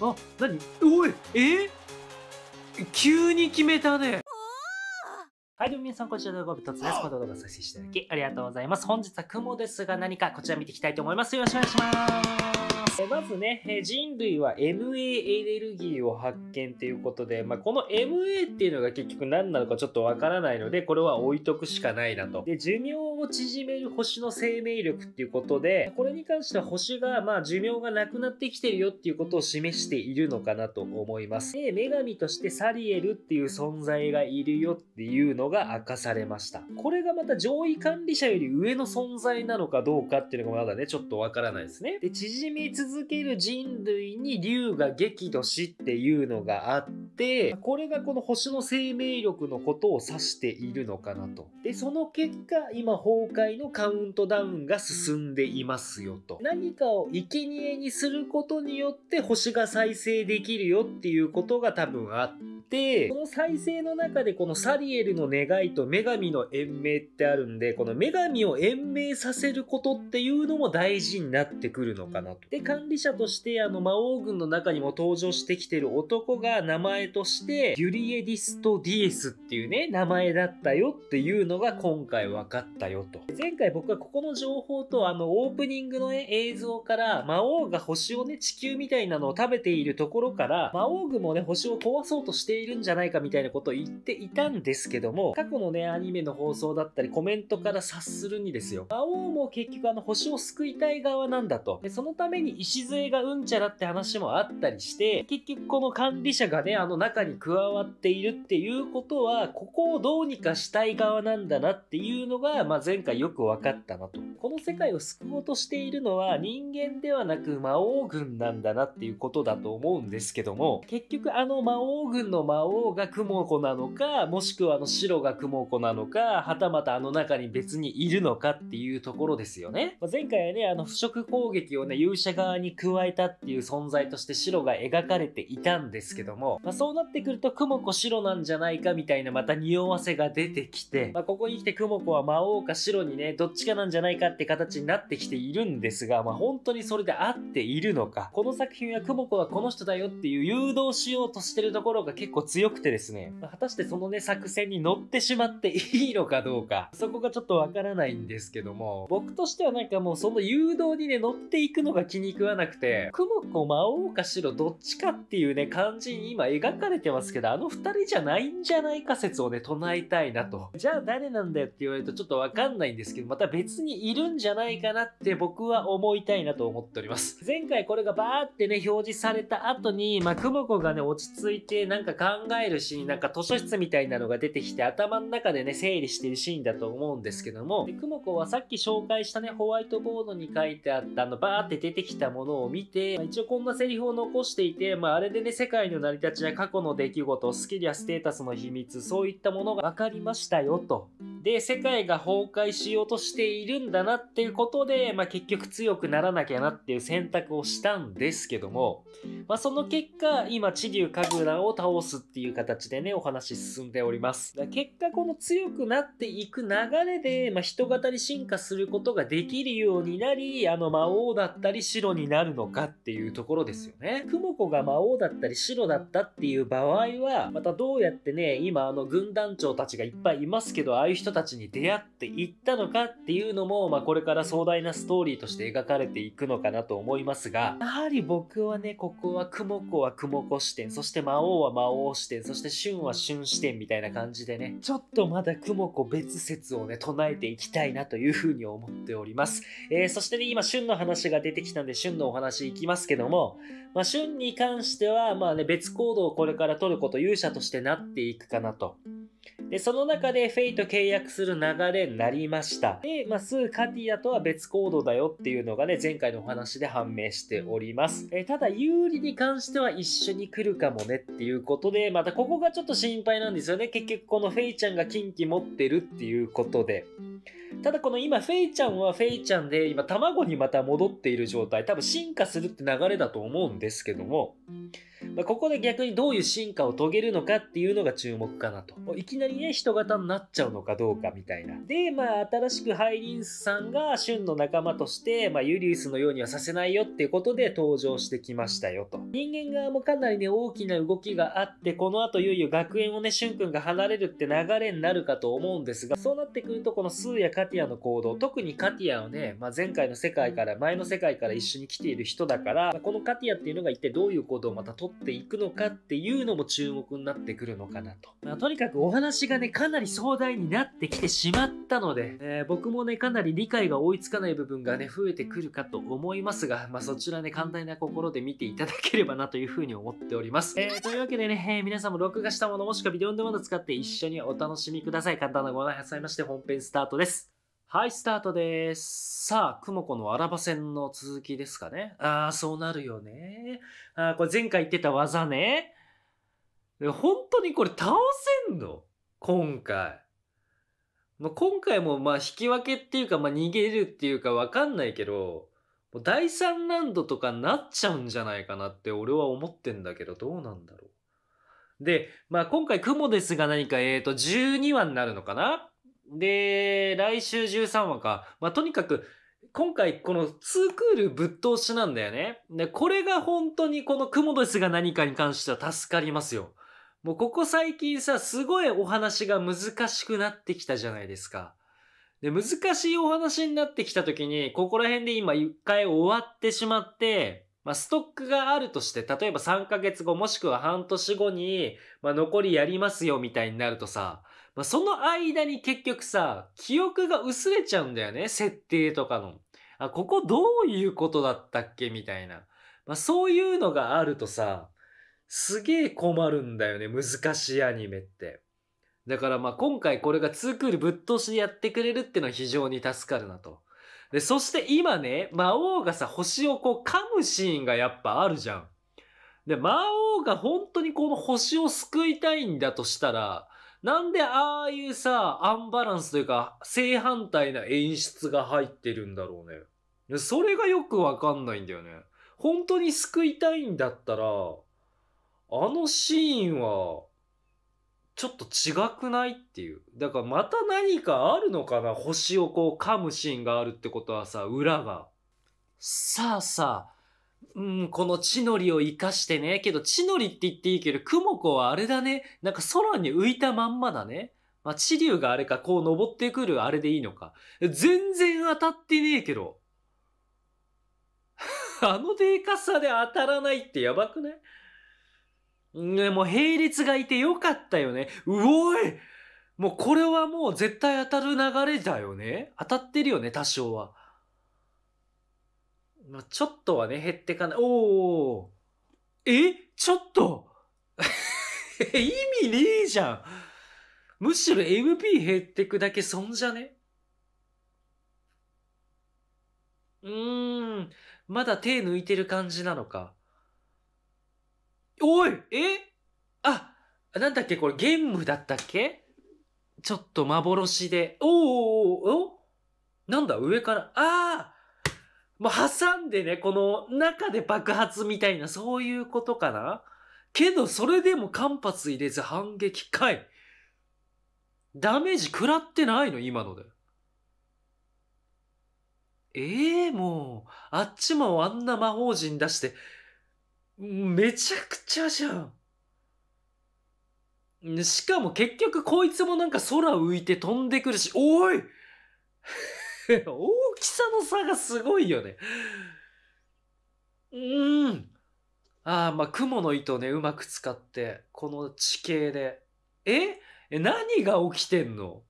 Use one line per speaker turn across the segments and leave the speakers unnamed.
あ、何おいえ急に決めたねはい、どうも皆さん、こちらの動画ご無つです。この動画再生していただきありがとうございます。本日は雲ですが何かこちら見ていきたいと思います。よろしくお願いします。えまずね、え人類は MA エネルギーを発見ということで、まあ、この MA っていうのが結局何なのかちょっとわからないので、これは置いとくしかないなと。で、寿命を縮める星の生命力っていうことで、これに関しては星が、まあ、寿命がなくなってきてるよっていうことを示しているのかなと思います。で、女神としてサリエルっていう存在がいるよっていうのが明かされました。これがまた上位管理者より上の存在なのかどうかっていうのがまだね、ちょっとわからないですね。で、縮み続ける人類に竜が激怒しっていうのがあって、これがこの星の生命力のことを指しているのかなと。で、その結果、今、崩壊のカウントダウンが進んでいますよと。何かを生贄にすることによって星が再生できるよっていうことが多分あって、て、この再生の中でこのサリエルの願いと女神の延命ってあるんで、この女神を延命させることっていうのも大事になってくるのかなと。で、管理者として、あの、魔王軍の中にも登場してきてる男が名前として、ギュリエディスト・ディエスっていうね、名前だったよっていうのが今回分かったよと。前回僕はここの情報と、あの、オープニングの、ね、映像から、魔王が星をね、地球みたいなのを食べているところから、魔王軍もね、星を壊そうとしていいるんじゃないかみたいなことを言っていたんですけども、過去のね、アニメの放送だったり、コメントから察するにですよ。魔王も結局あの、星を救いたい側なんだと。で、そのために礎がうんちゃらって話もあったりして、結局この管理者がね、あの中に加わっているっていうことは、ここをどうにかしたい側なんだなっていうのが、まあ、前回よく分かったなと。この世界を救おうとしているのは人間ではなく魔王軍なんだなっていうことだと思うんですけども、結局あの魔王軍の魔王がクモ子なのかもしくはあの白がクモ子なのかはたまたあの中に別にいるのかっていうところですよね、まあ、前回はねあの腐食攻撃をね勇者側に加えたっていう存在として白が描かれていたんですけども、まあ、そうなってくるとクモ子白なんじゃないかみたいなまた匂わせが出てきて、まあ、ここに来てクモ子は魔王か白にねどっちかなんじゃないかって形になってきているんですが、まあ、本当にそれで合っているのかこの作品はクモ子はこの人だよっていう誘導しようとしてるところが結構構強くてですね、果たしてそのね、作戦に乗ってしまっていいのかどうか、そこがちょっとわからないんですけども、僕としてはなんかもうその誘導にね、乗っていくのが気に食わなくて、雲子、魔王か白、どっちかっていうね、感じに今描かれてますけど、あの二人じゃないんじゃないか説をね、唱えたいなと。じゃあ誰なんだよって言われるとちょっとわかんないんですけど、また別にいるんじゃないかなって僕は思いたいなと思っております。前回これがバーってね、表示された後に、まあ、モ子がね、落ち着いてなんか考えるシーン、なんか図書室みたいなのが出てきて、頭の中でね、整理してるシーンだと思うんですけども、で、くも子はさっき紹介したね、ホワイトボードに書いてあった、あの、バーって出てきたものを見て、まあ、一応こんなセリフを残していて、まあ、あれでね、世界の成り立ちや過去の出来事、スキルやステータスの秘密、そういったものが分かりましたよ、と。で、世界が崩壊しようとしているんだなっていうことで、まあ、結局強くならなきゃなっていう選択をしたんですけども、まあ、その結果、今、地竜神楽を倒すっていう形でね、お話進んでおります。結果この強くなっていく流れで、まあ、人型に進化することができるようになり、あの魔王だったり白になるのかっていうところですよね。クモコが魔王だったり白だったっていう場合は、またどうやってね、今あの軍団長たちがいっぱいいますけど、ああいう人たちに出会っていったのかっていうのも、まあ、これから壮大なストーリーとして描かれていくのかなと思いますが、やはり僕はね、ここはクモコはクモコ視点、そして魔王は魔王視点そして旬は旬視点みたいな感じでねちょっとまだ雲子別説をね唱えていきたいなというふうに思っております、えー、そしてね今旬の話が出てきたんで旬のお話いきますけども、まあ、旬に関してはまあね別行動をこれから取ること勇者としてなっていくかなとで、その中でフェイと契約する流れになりました。で、まあ、スー・カティアとは別行動だよっていうのがね、前回のお話で判明しております。えただ、有利に関しては一緒に来るかもねっていうことで、またここがちょっと心配なんですよね。結局このフェイちゃんが近畿持ってるっていうことで。ただこの今、フェイちゃんはフェイちゃんで、今、卵にまた戻っている状態、多分進化するって流れだと思うんですけども、まあ、ここで逆にどういう進化を遂げるのかっていうのが注目かなと。いきなりね、人型になっちゃうのかどうかみたいな。で、まあ、新しくハイリンスさんが旬の仲間として、まあ、ユリウスのようにはさせないよっていうことで登場してきましたよと。人間側もかなりね、大きな動きがあって、この後いよいよ学園をね、俊くんが離れるって流れになるかと思うんですが、そうなってくると、このスーやカティアの行動、特にカティアをね、まあ、前回の世界から、前の世界から一緒に来ている人だから、まこのカティアっていうのが一体どういう行動をまた取っていくのかっていうのも注目になってくるのかなと。まあ、とにかくお話がね、かなり壮大になってきてしまったので、えー、僕もね、かなり理解が追いつかない部分がね、増えてくるかと思いますが、まあ、そちらね、寛大な心で見ていただければなというふうに思っております。えー、というわけでね、えー、皆さんも録画したものもしくはビデオンデマンド使って一緒にお楽しみください。簡単なご案内挟みまして本編スタートです。はい、スタートです。さあ、雲子のの荒場戦の続きですかね。ああ、そうなるよね。ああ、これ前回言ってた技ね。本当にこれ倒せんの今回。まあ、今回もまあ引き分けっていうか、まあ、逃げるっていうかわかんないけど、もう第3ラウンドとかなっちゃうんじゃないかなって俺は思ってんだけど、どうなんだろう。で、まあ今回雲ですが何か、えっ、ー、と、12話になるのかなで、来週13話か。まあ、とにかく、今回この2クールぶっ通しなんだよね。で、これが本当にこのクモドスが何かに関しては助かりますよ。もうここ最近さ、すごいお話が難しくなってきたじゃないですか。で、難しいお話になってきた時に、ここら辺で今一回終わってしまって、まあ、ストックがあるとして、例えば3ヶ月後もしくは半年後に、まあ、残りやりますよみたいになるとさ、まあ、その間に結局さ、記憶が薄れちゃうんだよね、設定とかの。あ、ここどういうことだったっけみたいな。まあ、そういうのがあるとさ、すげえ困るんだよね、難しいアニメって。だからまあ今回これが2クールぶっ通しでやってくれるってのは非常に助かるなと。で、そして今ね、魔王がさ、星をこう噛むシーンがやっぱあるじゃん。で、魔王が本当にこの星を救いたいんだとしたら、なんでああいうさ、アンバランスというか、正反対な演出が入ってるんだろうね。それがよくわかんないんだよね。本当に救いたいんだったら、あのシーンは、ちょっと違くないっていう。だからまた何かあるのかな星をこう噛むシーンがあるってことはさ、裏が。さあさあ、うん、この地のりを生かしてね。けど、地のりって言っていいけど、クモコはあれだね。なんか空に浮いたまんまだね。まあ、地流があれか、こう登ってくるあれでいいのか。全然当たってねえけど。あのデカさで当たらないってやばくないね、もう並列がいてよかったよね。うおいもうこれはもう絶対当たる流れだよね。当たってるよね、多少は。まあ、ちょっとはね、減ってかない。おおえちょっと 意味ねえじゃんむしろ MP 減ってくだけ損じゃねうーん。まだ手抜いてる感じなのか。おいえあ、なんだっけこれゲームだったっけちょっと幻で。おーおーおおなんだ上から。ああまあ、挟んでね、この中で爆発みたいな、そういうことかなけど、それでも間髪入れず反撃かい。ダメージ食らってないの、今ので。ええー、もう、あっちもあんな魔法陣出して、めちゃくちゃじゃん。しかも結局こいつもなんか空浮いて飛んでくるし、おい大きさの差がすごいよね。うーん。ああ、まあ、雲の糸をね、うまく使って、この地形で。え何が起きてんの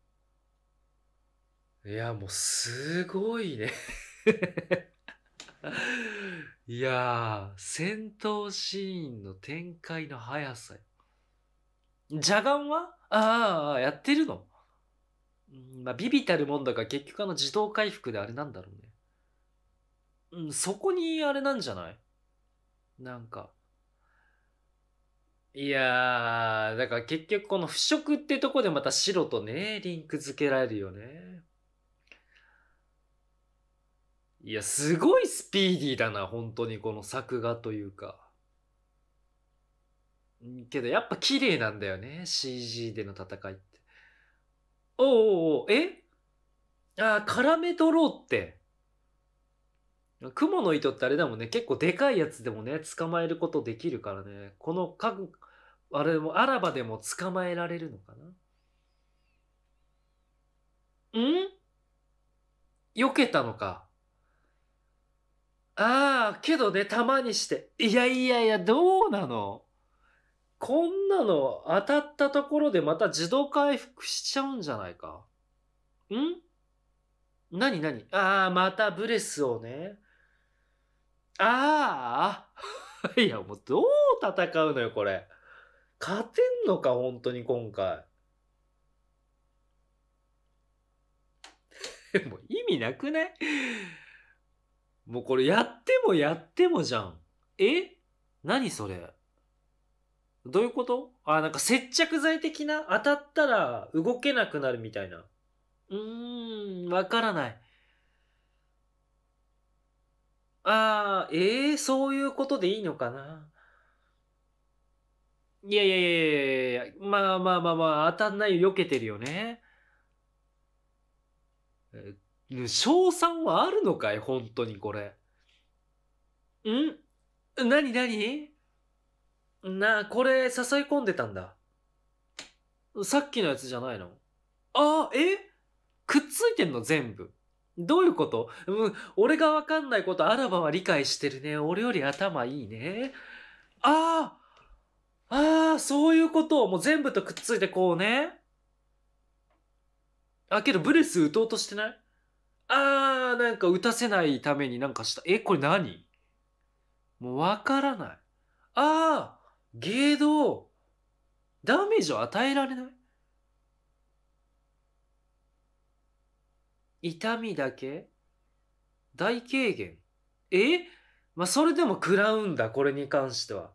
いや、もうすごいね いや戦闘シーンの展開の速さ。ジャガンはああ、やってるのまあ、ビビたるもんだから結局あの自動回復であれなんだろうね。うん、そこにあれなんじゃないなんか。いやー、だから結局この腐食ってとこでまた白とね、リンク付けられるよね。いや、すごいスピーディーだな、本当にこの作画というか。けどやっぱ綺麗なんだよね、CG での戦いって。おうおうえああ、絡め取ろうって。雲の糸ってあれだもんね。結構でかいやつでもね、捕まえることできるからね。このか、あれも、あらばでも捕まえられるのかな。ん避けたのか。ああ、けどね、たまにして。いやいやいや、どうなのこんなの当たったところでまた自動回復しちゃうんじゃないか。ん何何ああ、またブレスをね。ああ いや、もうどう戦うのよ、これ。勝てんのか、本当に今回。もう意味なくないもうこれやってもやってもじゃん。え何それどういうことあ、なんか接着剤的な当たったら動けなくなるみたいな。うーん、わからない。ああ、ええー、そういうことでいいのかな。いやいやいやいやまあまあまあまあ、当たんないよ、避けてるよね。賞賛はあるのかい本当にこれ。ん何何なあ、これ誘い込んでたんだ。さっきのやつじゃないのああ、えくっついてんの全部。どういうことうん、俺がわかんないことあらばは理解してるね。俺より頭いいね。ああああ、そういうことをもう全部とくっついてこうね。あ、けどブレス打とうとしてないああ、なんか打たせないためになんかした。え、これ何もうわからない。ああゲードダメージを与えられない痛みだけ大軽減えまあそれでも食らうんだこれに関しては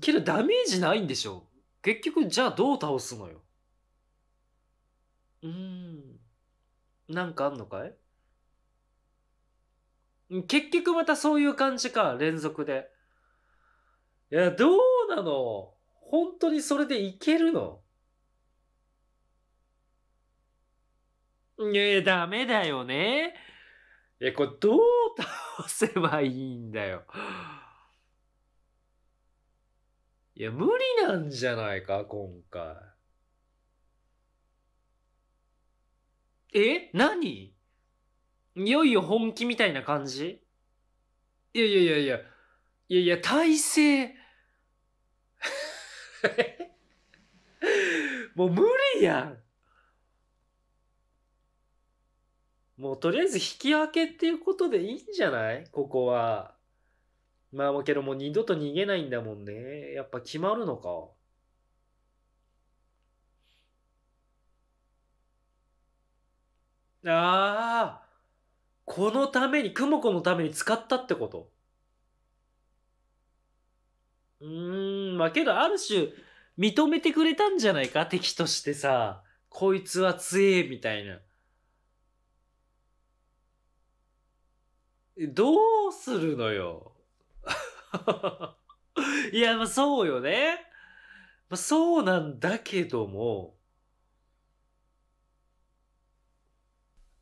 けどダメージないんでしょ結局じゃあどう倒すのようんなんかあんのかい結局またそういう感じか連続でいや、どうなの本当にそれでいけるのいや、ダメだよね。いや、これどう倒せばいいんだよ。いや、無理なんじゃないか、今回。え何いよいよ本気みたいな感じいやいやいやいや。いやいや、体勢。もう無理やん。もうとりあえず引き分けっていうことでいいんじゃないここは。まあけどもう二度と逃げないんだもんね。やっぱ決まるのか。ああ、このために、クモコのために使ったってことうーん、まあけどある種、認めてくれたんじゃないか敵としてさ、こいつは強え、みたいな。どうするのよ。いや、まあそうよね。まあそうなんだけども、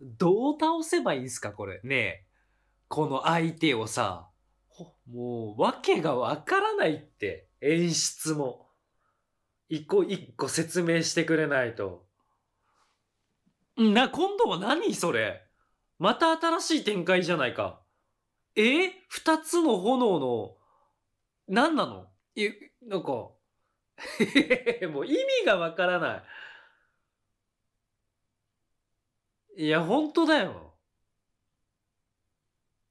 どう倒せばいいんすか、これ。ねえ。この相手をさ。もう、わけがわからないって、演出も。一個一個説明してくれないと。な、今度は何それまた新しい展開じゃないか。え二つの炎の、何なのえ、なんか、もう意味がわからない。いや、本当だよ。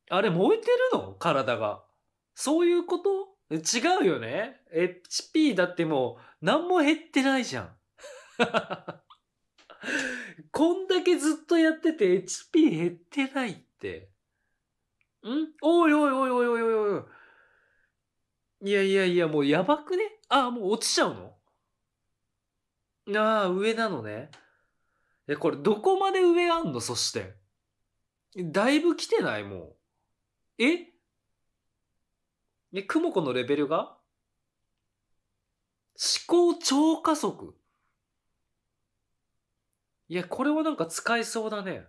あれ燃えてるの体が。そういうこと違うよね ?HP だってもう何も減ってないじゃん。こんだけずっとやってて HP 減ってないって。んおいおいおいおいおいおいおい。いやいやいや、もうやばくねあ、もう落ちちゃうのああ、上なのね。え、これどこまで上あんのそして。だいぶ来てないもう。ええ、クモコのレベルが思考超加速いや、これはなんか使えそうだね。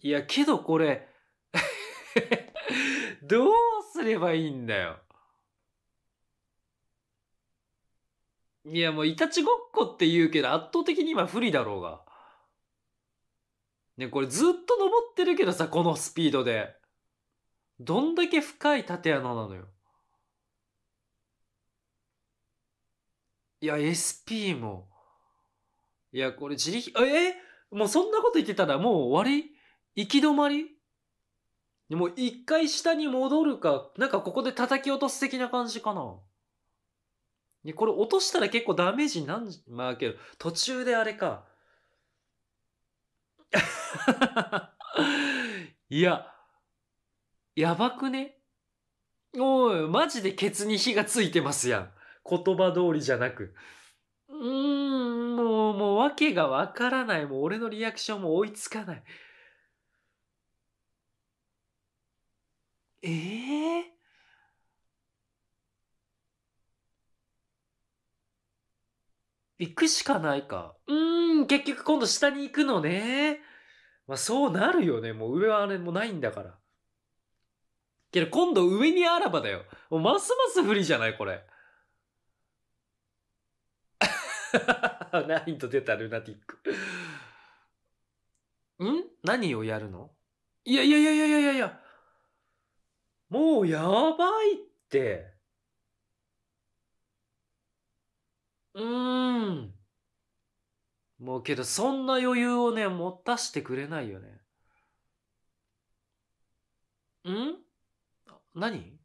いや、けどこれ どうすればいいんだよ。いや、もういたちごっこって言うけど圧倒的に今不利だろうが。ね、これずっと登ってるけどさ、このスピードで。どんだけ深い縦穴なのよ。いや、SP も。いや、これ自力、えもうそんなこと言ってたらもう終わり行き止まりでも一回下に戻るか、なんかここで叩き落とす的な感じかな。これ落としたら結構ダメージになんまあけど、途中であれか。いや、やばくねおい、マジでケツに火がついてますやん。言葉通りじゃなく。うーん、もう、もう訳がわからない。もう俺のリアクションも追いつかない。ええー、行くしかないか。うーん、結局今度下に行くのね。まあそうなるよね。もう上はあれもないんだから。けど今度上にあらばだよ。もうますます不利じゃないこれ。ナインと出たルナティックん。ん何をやるのいやいやいやいやいやいや。もうやばいって。うーん。もうけど、そんな余裕をね、持たしてくれないよね。ん何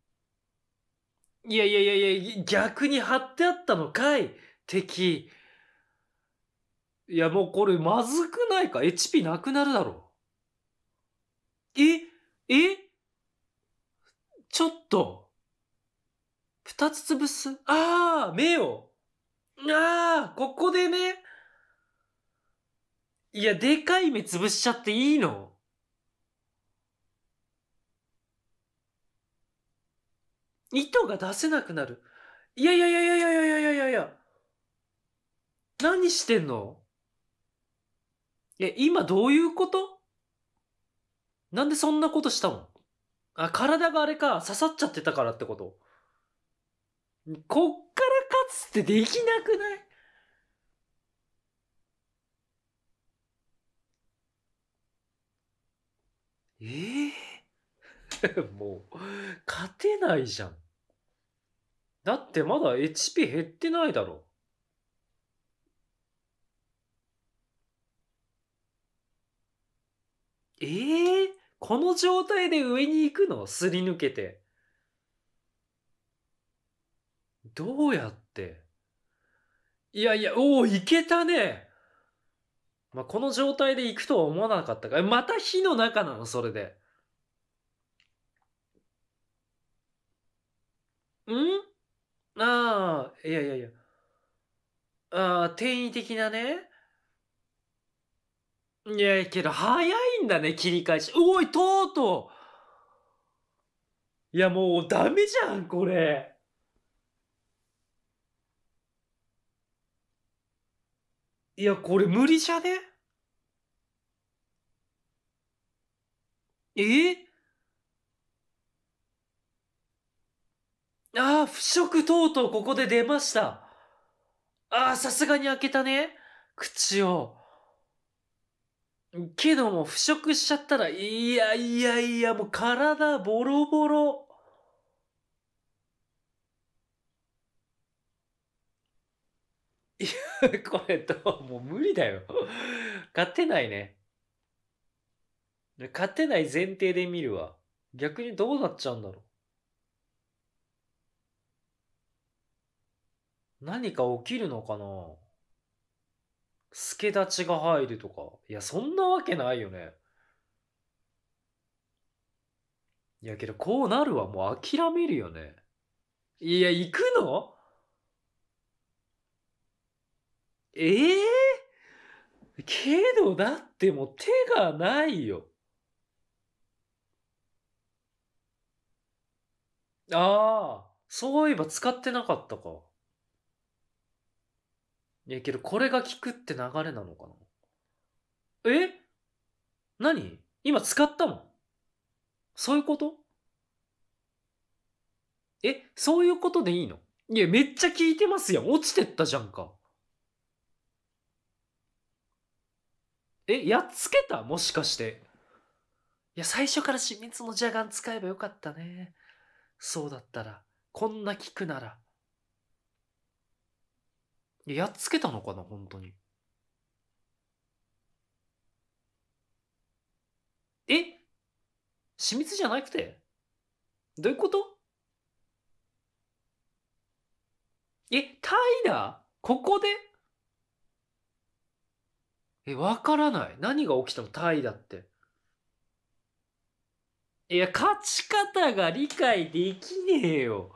いやいやいやいや、逆に貼ってあったのかい敵。いや、もうこれまずくないか ?HP なくなるだろう。ええちょっと。二つ潰すああ目をああ、ここでね。いや、でかい目潰しちゃっていいの糸が出せなくなる。いやいやいやいやいやいやいやいやいや。何してんのいや、今どういうことなんでそんなことしたのあ、体があれか、刺さっちゃってたからってことこっから勝つってできなくないええー、もう、勝てないじゃん。だってまだ HP 減ってないだろ。ええー、この状態で上に行くのすり抜けて。どうやっていやいや、おお、いけたねまあ、この状態で行くとは思わなかったかまた火の中なの、それで。んああ、いやいやいや。ああ、転移的なね。いや、けど、早いんだね、切り返し。おい、とうとういや、もうダメじゃん、これ。いや、これ無理じゃねえああ、腐食とうとうここで出ました。ああ、さすがに開けたね。口を。けども、腐食しちゃったら、いやいやいや、もう体ボロボロ。これどうもう無理だよ。勝てないね。勝てない前提で見るわ。逆にどうなっちゃうんだろう。何か起きるのかな助立ちが入るとか。いや、そんなわけないよね。いやけど、こうなるわ。もう諦めるよね。いや、行くのええー、けどだってもう手がないよ。ああ、そういえば使ってなかったか。いやけどこれが効くって流れなのかな。え何今使ったもん。そういうことえ、そういうことでいいのいや、めっちゃ効いてますやん。落ちてったじゃんか。え、やっつけたもしかして。いや、最初から秘密のジャガン使えばよかったね。そうだったら。こんな効くなら。や、やっつけたのかな本当に。え死密じゃなくてどういうことえ、タイだここでえ、わからない。何が起きたのタイだって。いや、勝ち方が理解できねえよ。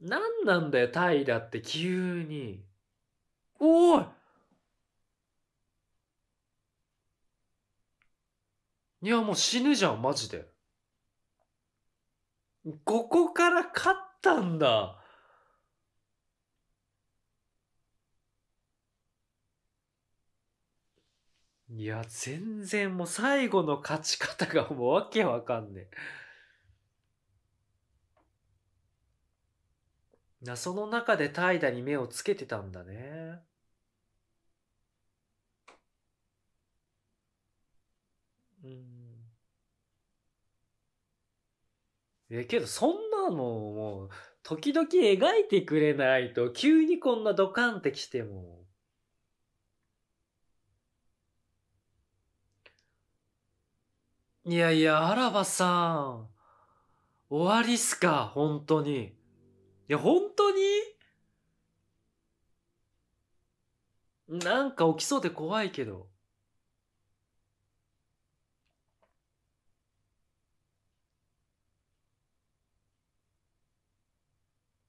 何なんだよ、タイだって急に。おいいや、もう死ぬじゃん、マジで。ここから勝ったんだ。いや、全然もう最後の勝ち方がもうわけわかんねえ。な、その中で怠惰に目をつけてたんだね。うん。え、けどそんなのもう、時々描いてくれないと、急にこんなドカンってきても。いやいや、あらばさん。終わりっすか、本当に。いや、本当になんか起きそうで怖いけど。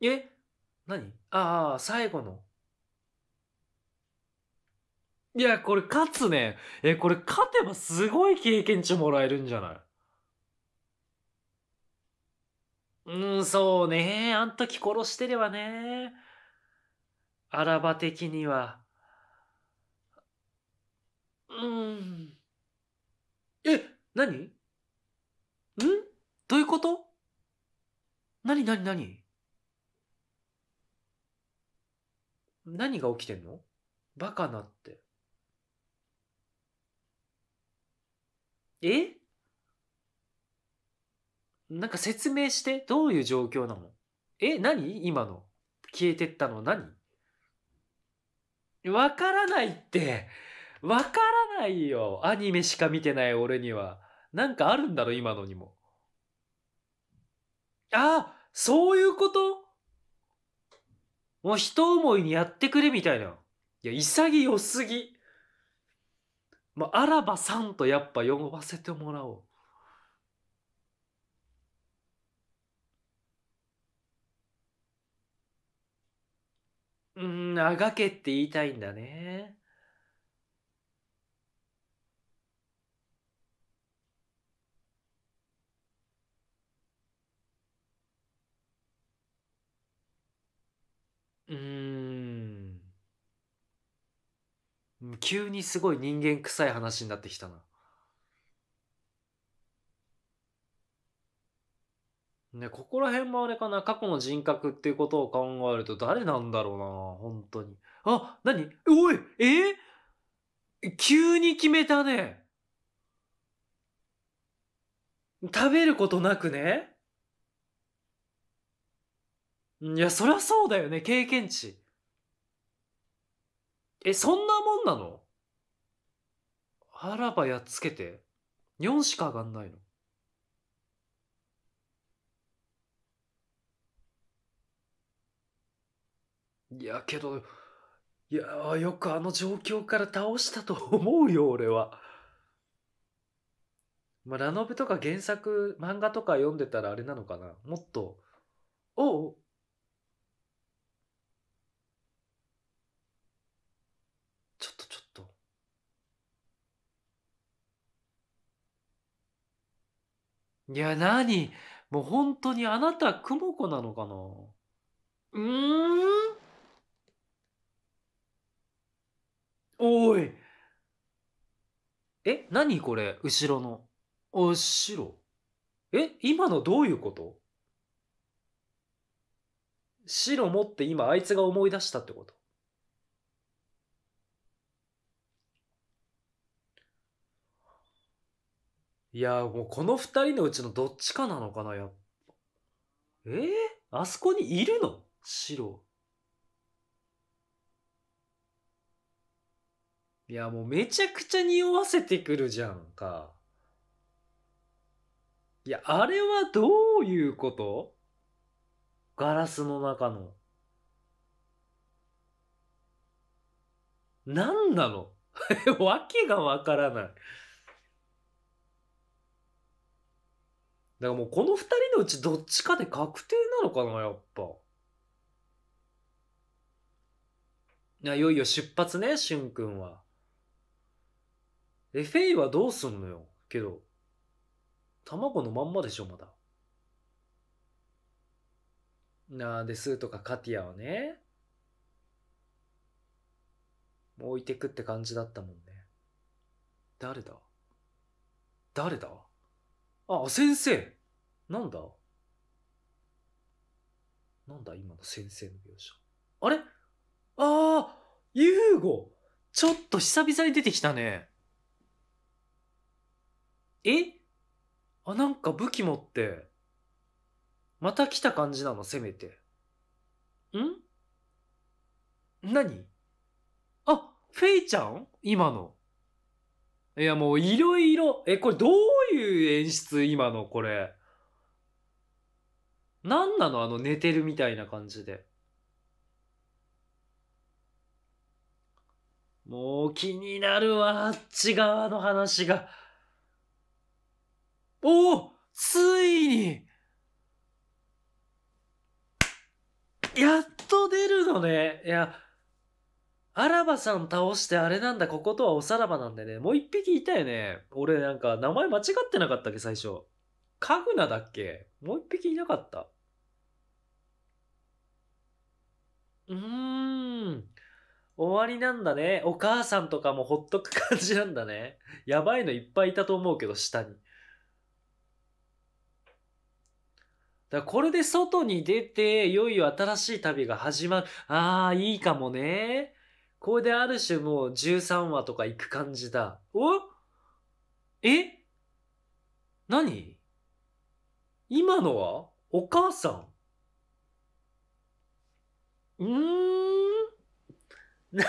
え何ああ、最後の。いや、これ勝つね。え、これ勝てばすごい経験値もらえるんじゃないうん、そうね。あん時殺してればね。あらば的には。うん。え、何んどういうこと何何何何が起きてんのバカなって。えなんか説明してどういう状況なのえ何今の消えてったの何わからないってわからないよアニメしか見てない俺には。なんかあるんだろ今のにも。あそういうこともう人思いにやってくれみたいな。いや、潔すぎ。まあ、あらばさんとやっぱ呼ばせてもらおう。うん、あがけって言いたいんだね。うん。急にすごい人間臭い話になってきたな。ね、ここら辺もあれかな、過去の人格っていうことを考えると誰なんだろうな、本当に。あ、なにおいえー、急に決めたね。食べることなくねいや、そりゃそうだよね、経験値。え、そんなもんなのあらばやっつけて、4しか上がんないの。いや、けど、いや、よくあの状況から倒したと思うよ、俺は。まあ、ラノベとか原作、漫画とか読んでたらあれなのかな。もっと、おおいや、なにもう本当にあなた、クモ子なのかなうーんおいえ何これ後ろの。あ、白。え今のどういうこと白持って今あいつが思い出したってこといやもうこの2人のうちのどっちかなのかなやっぱえー、あそこにいるの白いやもうめちゃくちゃ匂わせてくるじゃんかいやあれはどういうことガラスの中の何なのわけ がわからないだからもうこの2人のうちどっちかで確定なのかなやっぱ。いいよいよ出発ねしゅんくんは。えフェイはどうすんのよけど卵のまんまでしょまだ。なあでスーとかカティアはね置いてくって感じだったもんね。誰だ誰だあ、先生なんだなんだ今の先生の描写。あれああユーゴちょっと久々に出てきたね。えあ、なんか武器持って、また来た感じなの、せめて。ん何あ、フェイちゃん今の。いや、もういろいろ。え、これどうう演出今のこれ。何なのあの寝てるみたいな感じで。もう気になるわ、あっち側の話が。おおついにやっと出るのね。いや、アラバさん倒してあれなんだ、こことはおさらばなんでね。もう一匹いたよね。俺なんか名前間違ってなかったっけ、最初。カグナだっけもう一匹いなかった。うーん。終わりなんだね。お母さんとかもほっとく感じなんだね。やばいのいっぱいいたと思うけど、下に。だこれで外に出て、いよいよ新しい旅が始まる。ああ、いいかもね。これである種もう13話とかいく感じだ。おえ何今のはお母さんうーん何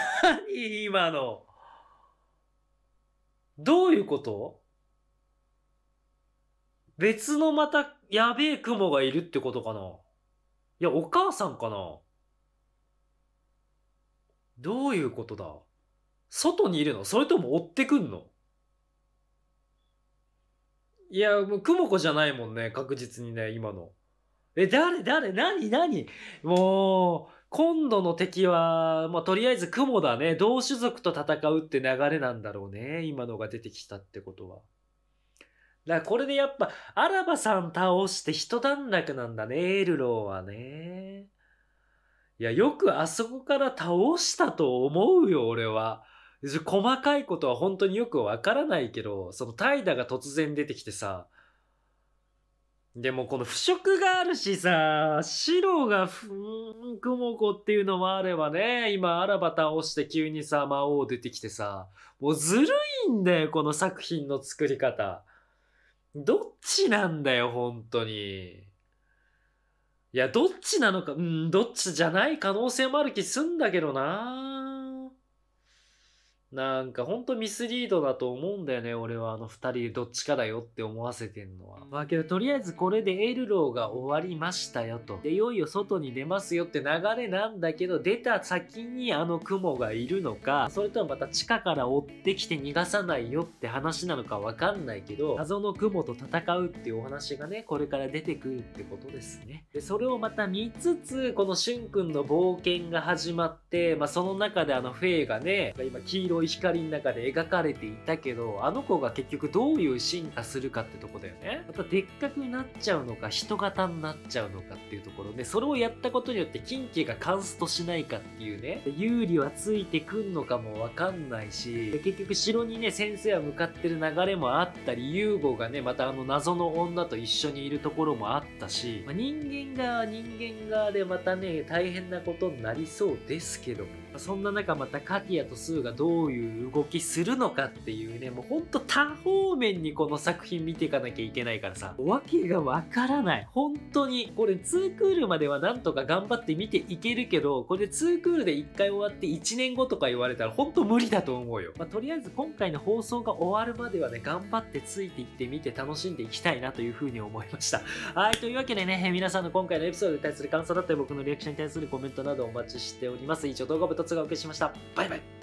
今のどういうこと別のまたやべえ雲がいるってことかないや、お母さんかなどういうことだ外にいるのそれとも追ってくんのいや、もう、くもこじゃないもんね、確実にね、今の。え、誰誰何何もう、今度の敵は、まあ、とりあえず雲だね。同種族と戦うって流れなんだろうね。今のが出てきたってことは。だからこれでやっぱ、アラバさん倒して一段落なんだね、エルローはね。いや、よくあそこから倒したと思うよ、俺は。細かいことは本当によくわからないけど、その怠惰が突然出てきてさ、でもこの腐食があるしさ、白がふーん、雲子っていうのもあればね、今あらば倒して急にさ、魔王出てきてさ、もうずるいんだよ、この作品の作り方。どっちなんだよ、本当に。いや、どっちなのか、うん、どっちじゃない可能性もある気すんだけどななんかほんとミスリードだと思うんだよね俺はあの2人どっちかだよって思わせてんのはまあけどとりあえずこれでエルローが終わりましたよとでいよいよ外に出ますよって流れなんだけど出た先にあの雲がいるのかそれとはまた地下から追ってきて逃がさないよって話なのかわかんないけど謎の雲と戦うっていうお話がねこれから出てくるってことですねでそれをまた見つつこのしゅんくんの冒険が始まってまあその中であのフェイがね今黄色白い光の中で描かれていたけどあの子が結局どういう進化するかってとこだよねまたでっかくなっちゃうのか人型になっちゃうのかっていうところでそれをやったことによって近畿がカンストしないかっていうね有利はついてくんのかもわかんないし結局城にね先生は向かってる流れもあったりユーがねまたあの謎の女と一緒にいるところもあったし、まあ、人間側人間側でまたね大変なことになりそうですけどもそんな中またカティアとスーがどういう動きするのかっていうねもうほんと多方面にこの作品見ていかなきゃいけないからさ訳がわからない本当にこれ2クールまではなんとか頑張って見ていけるけどこれ2クールで1回終わって1年後とか言われたらほんと無理だと思うよ、まあ、とりあえず今回の放送が終わるまではね頑張ってついていって見て楽しんでいきたいなというふうに思いましたはいというわけでね皆さんの今回のエピソードに対する感想だったり僕のリアクションに対するコメントなどお待ちしております以上動画部とごお届けしました。バイバイ